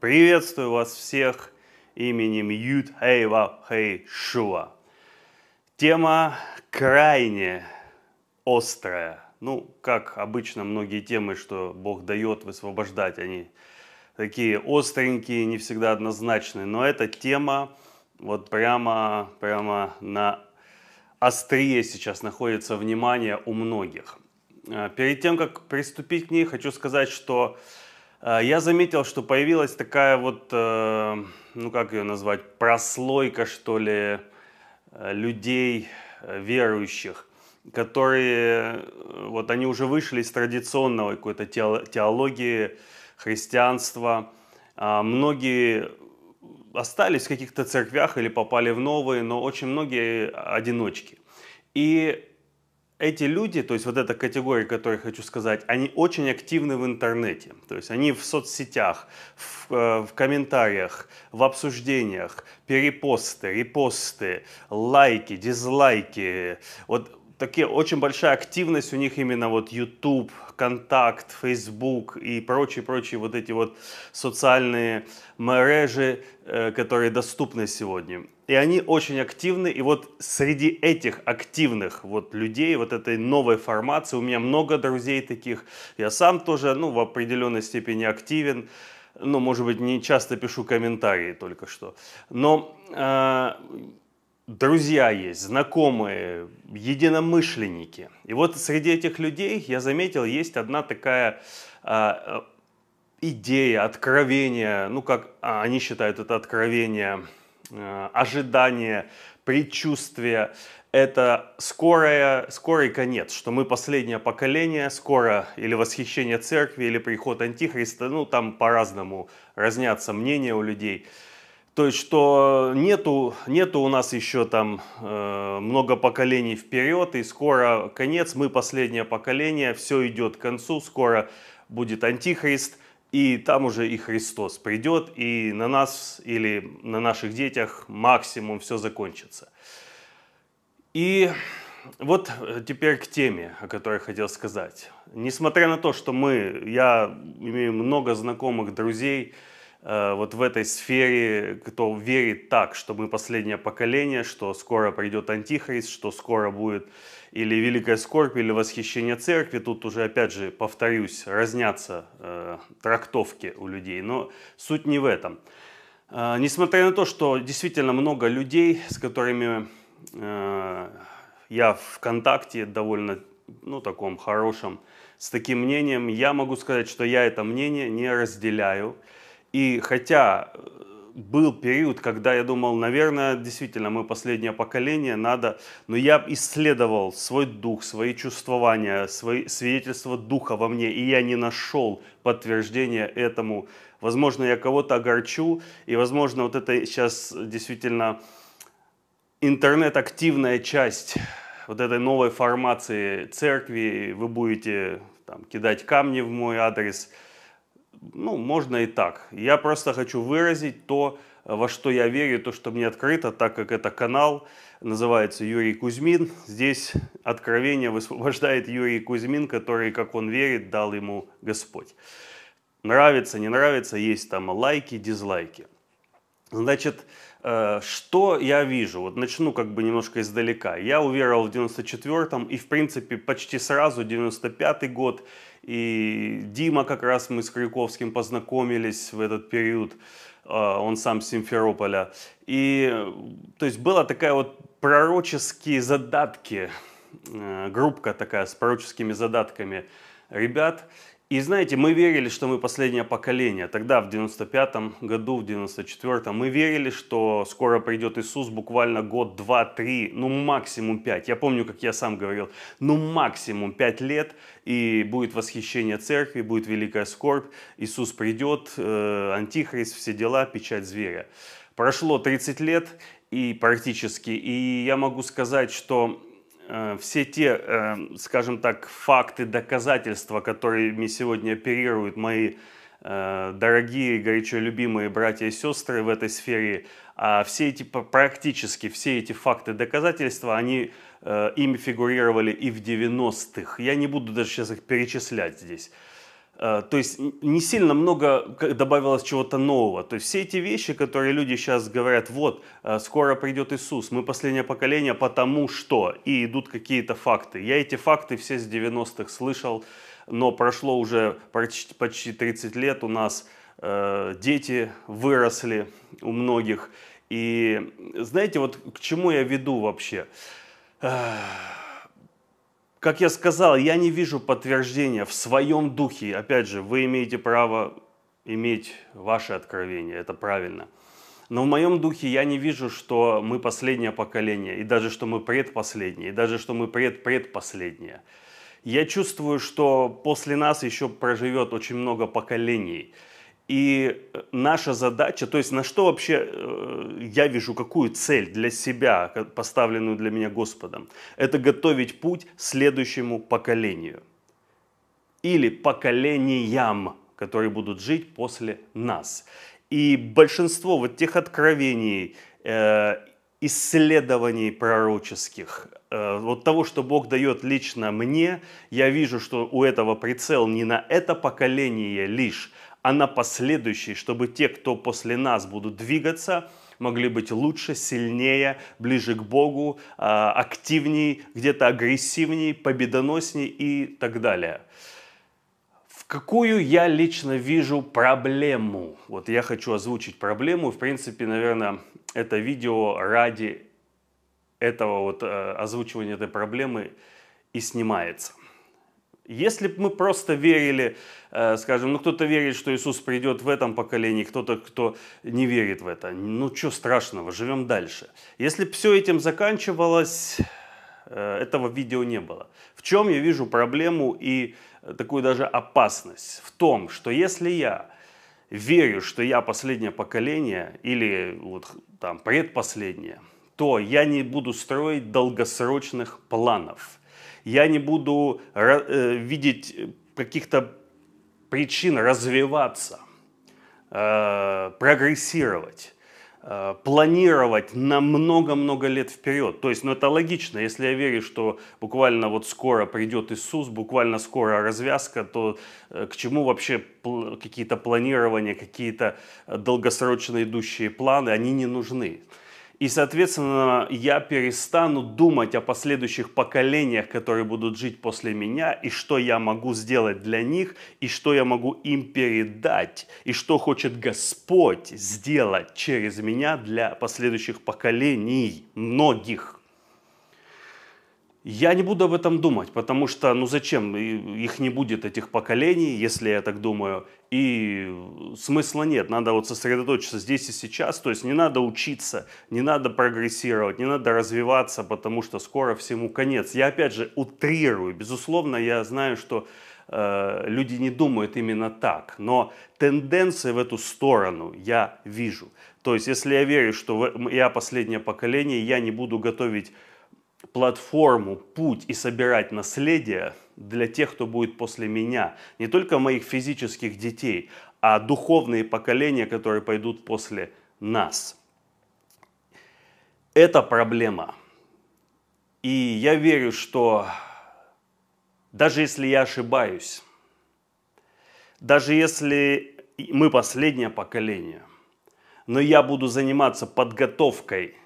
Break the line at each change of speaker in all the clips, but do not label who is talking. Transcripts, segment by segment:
Приветствую вас всех именем Юд Хейва Хей Шуа. Тема крайне острая. Ну, как обычно, многие темы, что Бог дает высвобождать, они такие остренькие, не всегда однозначные. Но эта тема вот прямо, прямо на острие сейчас находится внимание у многих. А, перед тем, как приступить к ней, хочу сказать, что а, я заметил, что появилась такая вот, э, ну как ее назвать, прослойка, что ли, э, людей э, верующих, которые, вот они уже вышли из традиционного какой-то теологии, христианства. А, многие остались в каких-то церквях или попали в новые, но очень многие одиночки. И эти люди, то есть вот эта категория, которую я хочу сказать, они очень активны в интернете. То есть они в соцсетях, в, э, в комментариях, в обсуждениях, перепосты, репосты, лайки, дизлайки. Вот такие очень большая активность у них именно вот YouTube, Контакт, Facebook и прочие-прочие вот эти вот социальные мережи, э, которые доступны сегодня. И они очень активны, и вот среди этих активных вот людей, вот этой новой формации, у меня много друзей таких, я сам тоже, ну, в определенной степени активен, ну, может быть, не часто пишу комментарии только что, но э, друзья есть, знакомые, единомышленники. И вот среди этих людей, я заметил, есть одна такая а, э, идея, откровение, ну как а, они считают это откровение, э, ожидание, предчувствие. Это скорое, скорый конец, что мы последнее поколение, скоро или восхищение церкви, или приход Антихриста, ну там по-разному разнятся мнения у людей – то есть, что нету, нету у нас еще там э, много поколений вперед, и скоро конец, мы последнее поколение, все идет к концу, скоро будет антихрист, и там уже и Христос придет, и на нас или на наших детях максимум все закончится. И вот теперь к теме, о которой хотел сказать. Несмотря на то, что мы, я имею много знакомых, друзей, Э, вот в этой сфере, кто верит так, что мы последнее поколение, что скоро придет Антихрист, что скоро будет или Великая Скорбь, или Восхищение Церкви. Тут уже, опять же, повторюсь, разнятся э, трактовки у людей, но суть не в этом. Э, несмотря на то, что действительно много людей, с которыми э, я в контакте довольно, ну, таком хорошем, с таким мнением, я могу сказать, что я это мнение не разделяю. И хотя э, был период, когда я думал, наверное, действительно, мы последнее поколение, надо... Но я исследовал свой дух, свои чувствования, свои свидетельства духа во мне, и я не нашел подтверждения этому. Возможно, я кого-то огорчу, и, возможно, вот это сейчас действительно интернет-активная часть вот этой новой формации церкви, вы будете там, кидать камни в мой адрес – ну, можно и так. Я просто хочу выразить то, во что я верю, то, что мне открыто, так как это канал, называется Юрий Кузьмин. Здесь откровение высвобождает Юрий Кузьмин, который, как он верит, дал ему Господь. Нравится, не нравится, есть там лайки, дизлайки. Значит, э, что я вижу? Вот начну как бы немножко издалека. Я уверовал в 94-м и, в принципе, почти сразу, 95-й год – и Дима как раз мы с Крюковским познакомились в этот период, э, он сам с Симферополя. И то есть была такая вот пророческие задатки, э, группка такая с пророческими задатками ребят. И знаете, мы верили, что мы последнее поколение. Тогда, в 95-м году, в 94-м, мы верили, что скоро придет Иисус, буквально год, два, три, ну максимум пять. Я помню, как я сам говорил, ну максимум пять лет, и будет восхищение церкви, будет великая скорбь, Иисус придет, э, антихрист, все дела, печать зверя. Прошло 30 лет, и практически, и я могу сказать, что Э, все те, э, скажем так, факты, доказательства, которыми сегодня оперируют мои э, дорогие, горячо любимые братья и сестры в этой сфере, а все эти практически все эти факты, доказательства, они ими фигурировали и в 90-х. Я не буду даже сейчас их перечислять здесь. Э, то есть не сильно много добавилось чего-то нового. То есть все эти вещи, которые люди сейчас говорят, вот, э, скоро придет Иисус, мы последнее поколение, потому что, и идут какие-то факты. Я эти факты все с 90-х слышал, но прошло уже почти 30 лет, у нас э, дети выросли у многих. И знаете, вот к чему я веду вообще? Как я сказал, я не вижу подтверждения в своем духе. Опять же, вы имеете право иметь ваши откровения, это правильно. Но в моем духе я не вижу, что мы последнее поколение, и даже что мы предпоследнее, и даже что мы предпредпоследнее. Я чувствую, что после нас еще проживет очень много поколений – и э, наша задача, то есть на что вообще э, я вижу, какую цель для себя, поставленную для меня Господом, это готовить путь следующему поколению или поколениям, которые будут жить после нас. И большинство вот тех откровений, э, исследований пророческих, э, вот того, что Бог дает лично мне, я вижу, что у этого прицел не на это поколение лишь, она последующей, чтобы те, кто после нас будут двигаться, могли быть лучше, сильнее, ближе к Богу, а, активнее, где-то агрессивнее, победоноснее и так далее. В какую я лично вижу проблему? Вот я хочу озвучить проблему. В принципе, наверное, это видео ради этого вот э, озвучивания этой проблемы и снимается. Если бы мы просто верили, э, скажем, ну кто-то верит, что Иисус придет в этом поколении, кто-то, кто не верит в это, ну что страшного, живем дальше. Если бы все этим заканчивалось, э, этого видео не было. В чем я вижу проблему и э, такую даже опасность? В том, что если я верю, что я последнее поколение или вот там предпоследнее, то я не буду строить долгосрочных планов – я не буду э, видеть э, каких-то причин развиваться, э, прогрессировать планировать на много-много лет вперед. То есть, ну это логично, если я верю, что буквально вот скоро придет Иисус, буквально скоро развязка, то к чему вообще какие-то планирования, какие-то долгосрочно идущие планы, они не нужны. И, соответственно, я перестану думать о последующих поколениях, которые будут жить после меня, и что я могу сделать для них, и что я могу им передать, и что хочет Господь сделать через меня для последующих поколений, многих. Я не буду об этом думать, потому что, ну зачем, их не будет, этих поколений, если я так думаю, и смысла нет, надо вот сосредоточиться здесь и сейчас, то есть не надо учиться, не надо прогрессировать, не надо развиваться, потому что скоро всему конец. Я опять же утрирую, безусловно, я знаю, что э, люди не думают именно так, но тенденции в эту сторону я вижу. То есть если я верю, что я последнее поколение, я не буду готовить платформу, путь и собирать наследие для тех, кто будет после меня. Не только моих физических детей, а духовные поколения, которые пойдут после нас. Это проблема. И я верю, что даже если я ошибаюсь, даже если мы последнее поколение, но я буду заниматься подготовкой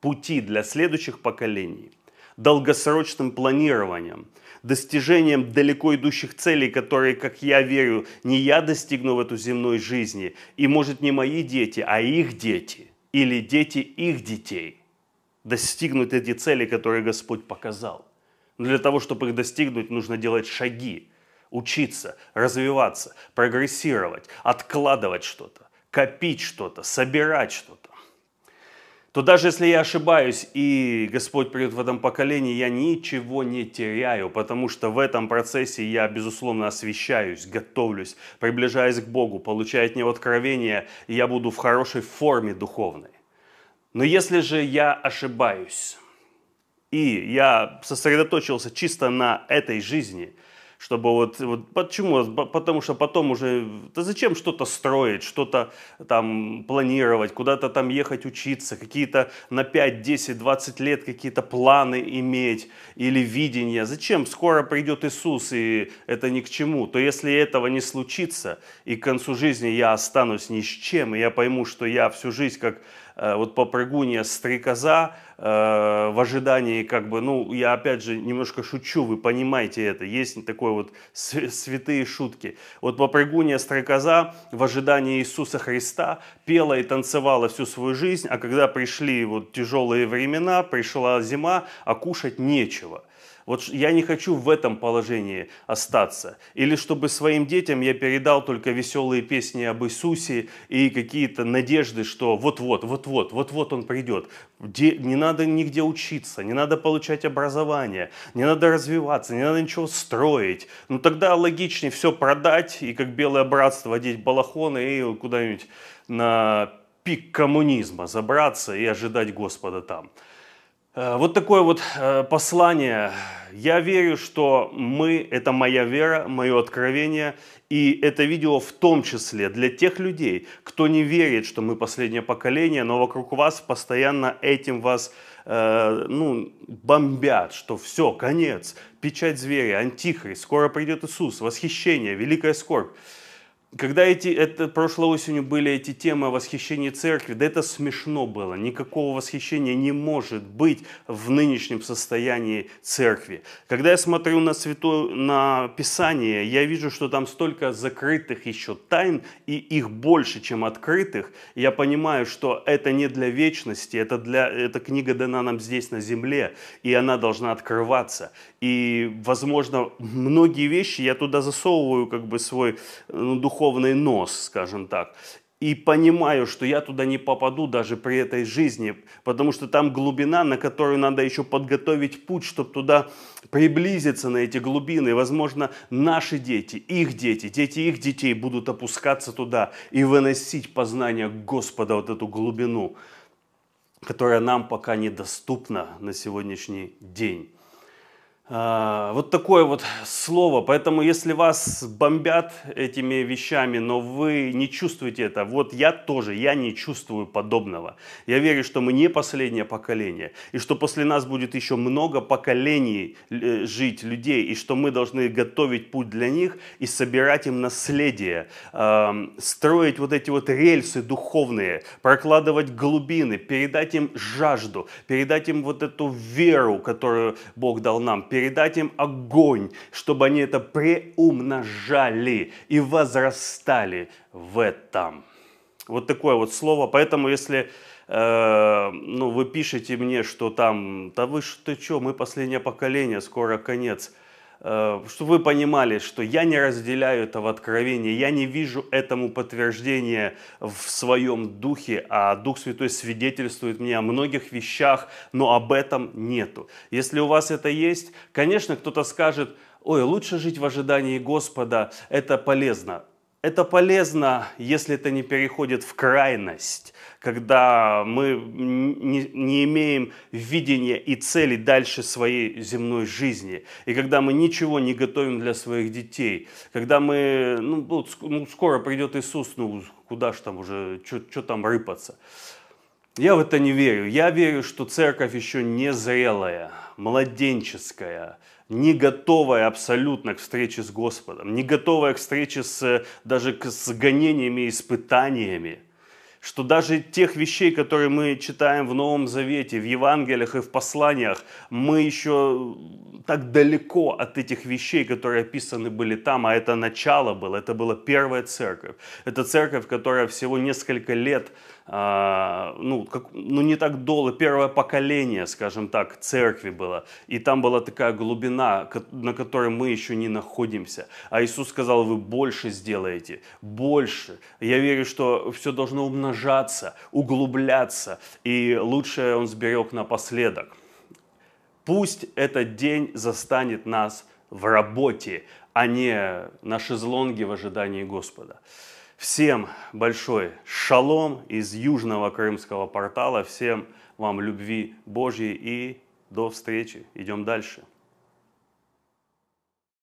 пути для следующих поколений – долгосрочным планированием, достижением далеко идущих целей, которые, как я верю, не я достигну в эту земной жизни, и, может, не мои дети, а их дети, или дети их детей, достигнут эти цели, которые Господь показал. Но для того, чтобы их достигнуть, нужно делать шаги, учиться, развиваться, прогрессировать, откладывать что-то, копить что-то, собирать что-то то даже если я ошибаюсь и Господь придет в этом поколении, я ничего не теряю, потому что в этом процессе я, безусловно, освещаюсь, готовлюсь, приближаясь к Богу, получая от Него откровения, и я буду в хорошей форме духовной. Но если же я ошибаюсь, и я сосредоточился чисто на этой жизни – чтобы вот, вот почему? Потому что потом уже, да зачем что-то строить, что-то там планировать, куда-то там ехать учиться, какие-то на 5, 10, 20 лет какие-то планы иметь или видение. Зачем? Скоро придет Иисус, и это ни к чему. То если этого не случится, и к концу жизни я останусь ни с чем, и я пойму, что я всю жизнь как Э, вот попрыгунья стрекоза э, в ожидании как бы, ну, я опять же немножко шучу, вы понимаете это, есть такой вот святые шутки. Вот попрыгунья стрекоза в ожидании Иисуса Христа пела и танцевала всю свою жизнь, а когда пришли вот тяжелые времена, пришла зима, а кушать нечего – вот я не хочу в этом положении остаться. Или чтобы своим детям я передал только веселые песни об Иисусе и какие-то надежды, что вот-вот, вот-вот, вот-вот он придет. Не надо нигде учиться, не надо получать образование, не надо развиваться, не надо ничего строить. Ну тогда логичнее все продать и как белое братство одеть балахоны и куда-нибудь на пик коммунизма забраться и ожидать Господа там. Э, вот такое вот э, послание. Я верю, что мы, это моя вера, мое откровение, и это видео в том числе для тех людей, кто не верит, что мы последнее поколение, но вокруг вас постоянно этим вас э, ну, бомбят, что все, конец, печать зверя, антихрист, скоро придет Иисус, восхищение, великая скорбь когда эти, это, прошлой осенью были эти темы о восхищении церкви, да это смешно было. Никакого восхищения не может быть в нынешнем состоянии церкви. Когда я смотрю на, святое, на Писание, я вижу, что там столько закрытых еще тайн, и их больше, чем открытых. Я понимаю, что это не для вечности, это для, эта книга дана нам здесь, на земле, и она должна открываться. И, возможно, многие вещи я туда засовываю как бы свой ну, духовный духовный нос, скажем так. И понимаю, что я туда не попаду даже при этой жизни, потому что там глубина, на которую надо еще подготовить путь, чтобы туда приблизиться на эти глубины. И, возможно, наши дети, их дети, дети их детей будут опускаться туда и выносить познание Господа, вот эту глубину, которая нам пока недоступна на сегодняшний день. А, вот такое вот слово. Поэтому, если вас бомбят этими вещами, но вы не чувствуете это, вот я тоже, я не чувствую подобного. Я верю, что мы не последнее поколение, и что после нас будет еще много поколений э, жить людей, и что мы должны готовить путь для них и собирать им наследие, а, строить вот эти вот рельсы духовные, прокладывать глубины, передать им жажду, передать им вот эту веру, которую Бог дал нам, передать им огонь, чтобы они это преумножали и возрастали в этом. Вот такое вот слово. Поэтому если э, ну, вы пишете мне, что там, да вы что, мы последнее поколение, скоро конец – Э, чтобы вы понимали, что я не разделяю этого откровения, я не вижу этому подтверждения в своем духе, а Дух Святой свидетельствует мне о многих вещах, но об этом нету. Если у вас это есть, конечно, кто-то скажет, ой, лучше жить в ожидании Господа, это полезно. Это полезно, если это не переходит в крайность когда мы не, не имеем видения и цели дальше своей земной жизни, и когда мы ничего не готовим для своих детей, когда мы, ну, вот, ну скоро придет Иисус, ну куда ж там уже, что там рыпаться. Я в это не верю. Я верю, что церковь еще не зрелая, младенческая, не готовая абсолютно к встрече с Господом, не готовая к встрече с, даже с гонениями и испытаниями – что даже тех вещей, которые мы читаем в Новом Завете, в Евангелиях и в посланиях, мы еще так далеко от этих вещей, которые описаны были там, а это начало было, это была первая церковь. Это церковь, которая всего несколько лет, э, ну, как, ну не так долго, первое поколение, скажем так, церкви было. И там была такая глубина, на которой мы еще не находимся. А Иисус сказал, вы больше сделаете, больше. Я верю, что все должно умножаться умножаться, углубляться, и лучшее он сберег напоследок. Пусть этот день застанет нас в работе, а не на шезлонге в ожидании Господа. Всем большой шалом из южного крымского портала. Всем вам любви Божьей и до встречи. Идем дальше.